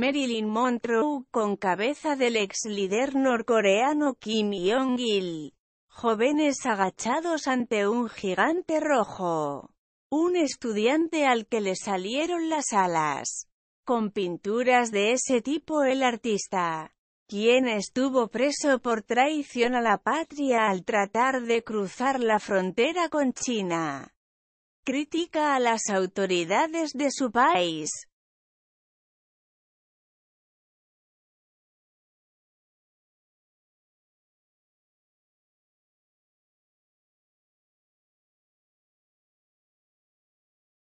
Marilyn Monroe, con cabeza del ex líder norcoreano Kim Jong-il. Jóvenes agachados ante un gigante rojo. Un estudiante al que le salieron las alas. Con pinturas de ese tipo el artista, quien estuvo preso por traición a la patria al tratar de cruzar la frontera con China, critica a las autoridades de su país.